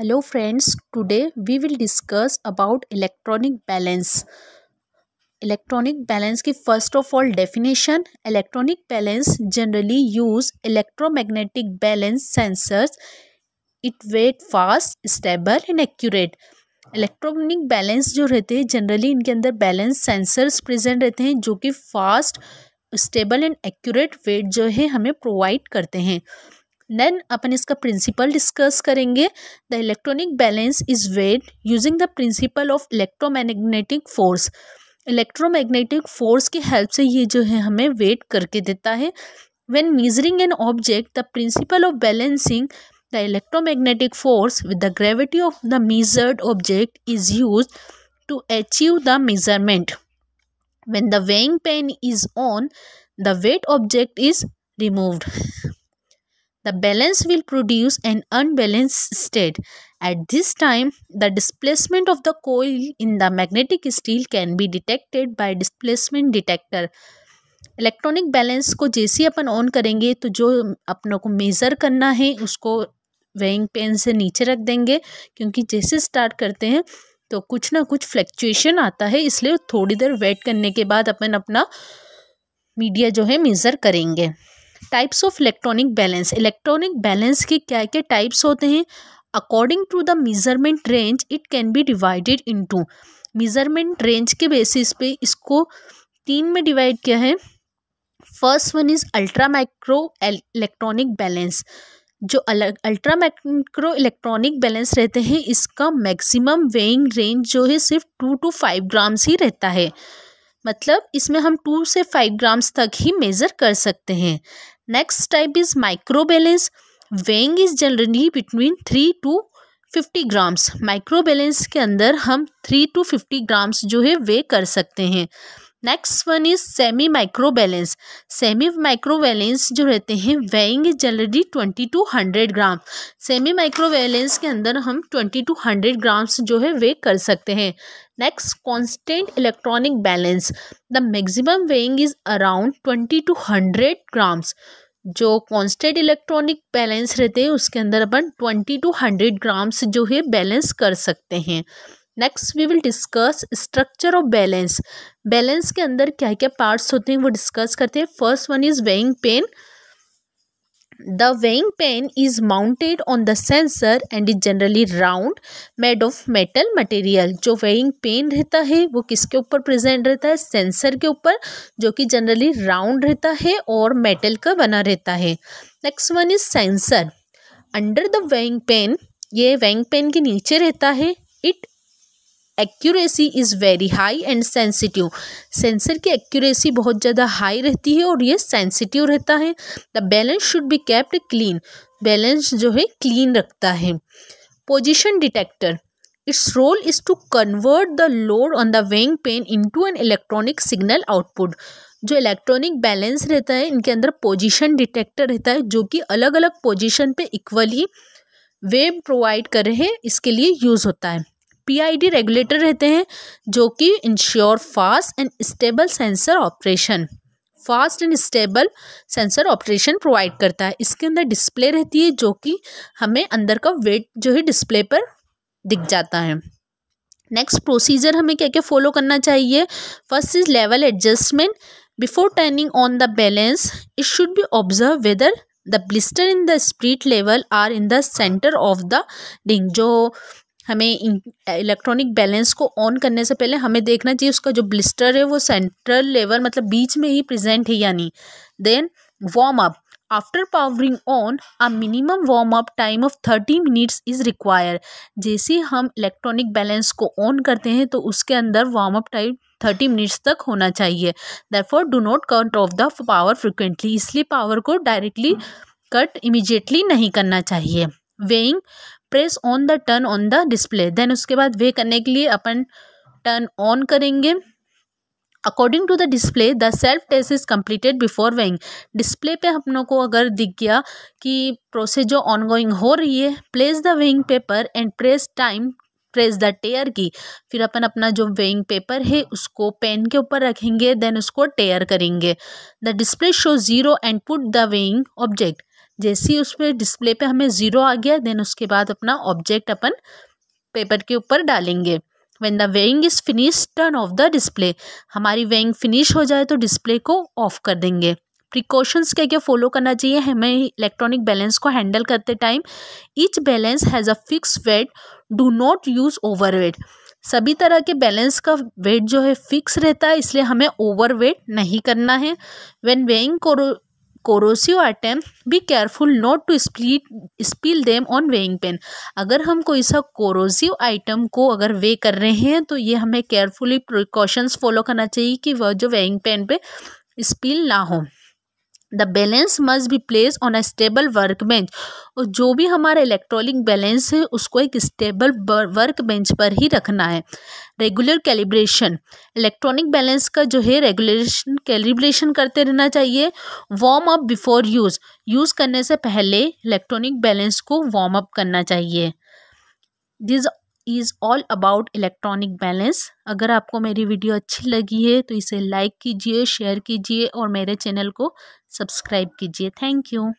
Hello friends today we will discuss about electronic balance electronic balance की first of all definition electronic balance generally use electromagnetic balance sensors it weight fast stable and accurate electronic balance जो रहते हैं generally इनके अंदर balance sensors present रहते हैं जो कि fast stable and accurate weight जो है हमें प्रोवाइड करते हैं देन अपन इसका प्रिंसिपल डिस्कस करेंगे the electronic balance is weighed using the principle of electromagnetic force electromagnetic force की हेल्प से ये जो है हमें वेट करके देता है when measuring an object the principle of balancing the electromagnetic force with the gravity of the measured object is use to achieve the measurement when the weighing pan is on the weight object is removed The balance will produce an unbalanced state. At this time, the displacement of the coil in the magnetic steel can be detected by displacement detector. Electronic balance को जैसे अपन on करेंगे तो जो अपनों को measure करना है उसको वेइंग पेन से नीचे रख देंगे क्योंकि जैसे स्टार्ट करते हैं तो कुछ ना कुछ फ्लक्चुएशन आता है इसलिए थोड़ी देर वेट करने के बाद अपन अपना मीडिया जो है मेज़र करेंगे types of electronic balance electronic balance के क्या क्या टाइप्स होते हैं according to the measurement range it can be divided into measurement range के बेसिस पे इसको तीन में डिवाइड किया है first one is ultra micro electronic balance जो अल्ट्रा माइक्रो इलेक्ट्रॉनिक बैलेंस रहते हैं इसका मैक्सिमम वेइंग रेंज जो है सिर्फ टू टू फाइव ग्राम्स ही रहता है मतलब इसमें हम टू से फाइव ग्राम्स तक ही मेज़र कर सकते हैं next type is micro balance weighing is generally between three to fifty grams micro balance के अंदर हम थ्री टू फिफ्टी ग्राम्स जो है वे कर सकते हैं next one is semi microbalance semi microbalance जो रहते हैं weighing generally twenty to hundred gram semi microbalance के अंदर हम ट्वेंटी टू हंड्रेड ग्राम्स जो है वे कर सकते हैं next constant electronic balance the maximum weighing is around twenty to hundred grams जो कॉन्स्टेंट इलेक्ट्रॉनिक बैलेंस रहते हैं उसके अंदर अपन ट्वेंटी टू हंड्रेड ग्राम्स जो है बैलेंस कर सकते हैं next we will discuss structure of balance balance के अंदर क्या क्या पार्ट्स होते हैं वो डिस्कस करते हैं first one is weighing pan the weighing pan is mounted on the sensor and is generally round made of metal material जो वेइंग पेन रहता है वो किसके ऊपर प्रेजेंट रहता है सेंसर के ऊपर जो कि जनरली राउंड रहता है और मेटल का बना रहता है next one is sensor under the weighing pan ये वेइंग पेन के नीचे रहता है it accuracy is very high and sensitive sensor की एक्यूरेसी बहुत ज़्यादा हाई रहती है और ये सेंसिटिव रहता है the balance should be kept clean balance जो है क्लीन रखता है position detector its role is to convert the load on the weighing pan to an electronic signal output जो इलेक्ट्रॉनिक बैलेंस रहता है इनके अंदर पोजिशन डिटेक्टर रहता है जो कि अलग अलग पोजिशन पर इक्वली वेव प्रोवाइड कर रहे हैं इसके लिए यूज़ होता है पीआईडी रेगुलेटर रहते हैं जो कि ensure fast and stable sensor operation fast and stable sensor operation provide करता है इसके अंदर डिस्प्ले रहती है जो कि हमें अंदर का वेट जो है डिस्प्ले पर दिख जाता है नेक्स्ट प्रोसीजर हमें क्या क्या फॉलो करना चाहिए first is level adjustment before turning on the balance it should be observe whether the blister in the spirit level are in the centre of the ring जो हमें इलेक्ट्रॉनिक बैलेंस को on करने से पहले हमें देखना चाहिए उसका जो ब्लिस्टर है वो सेंट्रल लेवल मतलब बीच में ही प्रेजेंट है या नहीं then warm up after powering on a minimum warm up time of thirty minutes is require जैसे हम इलेक्ट्रॉनिक बैलेंस को ऑन करते हैं तो उसके अंदर warm up time thirty minutes तक होना चाहिए for do not cut off the power frequently इसलिए पावर को डायरेक्टली कट इमिजिएटली नहीं करना चाहिए weighing press on the turn on the display then उसके बाद वे करने के लिए अपन टर्न ऑन करेंगे according to the display the self test is completed before weighing display पे हम लोग को अगर दिख गया कि प्रोसेस जो ऑनगोइंग हो रही है place the weighing paper and press time press the tare key फिर अपन अपना जो वेइंग पेपर है उसको पेन के ऊपर रखेंगे देन उसको टेयर करेंगे the display show zero and put the weighing object जैसे ही उस पर डिस्प्ले पे हमें ज़ीरो आ गया देन उसके बाद अपना ऑब्जेक्ट अपन पेपर के ऊपर डालेंगे when the weighing is finish turn off the display हमारी वेइंग फिनिश हो जाए तो डिस्प्ले को ऑफ कर देंगे प्रिकॉशंस क्या क्या फॉलो करना चाहिए हमें इलेक्ट्रॉनिक बैलेंस को हैंडल करते time each balance has a fix weight do not use overweight सभी तरह के बैलेंस का वेट जो है फिक्स रहता है इसलिए हमें ओवर वेट नहीं करना है when weighing corrosive item be careful not to split spill them on weighing pan अगर हम कोई सा कोरोसिव आइटम को अगर वे कर रहे हैं तो ये हमें केयरफुली प्रिकॉशंस फॉलो करना चाहिए कि वह जो वेइंग पेन पे स्पील ना हो the balance must be place on a stable work bench और जो भी हमारा इलेक्ट्रॉनिक बैलेंस है उसको एक स्टेबल वर्क बेंच पर ही रखना है रेगुलर कैलिब्रेशन इलेक्ट्रॉनिक बैलेंस का जो है रेगुलेशन कैलिब्रेशन करते रहना चाहिए warm up before use use करने से पहले इलेक्ट्रॉनिक बैलेंस को वार्म अप करना चाहिए this is all about electronic balance अगर आपको मेरी वीडियो अच्छी लगी है तो इसे लाइक कीजिए शेयर कीजिए और मेरे चैनल को सब्सक्राइब कीजिए थैंक यू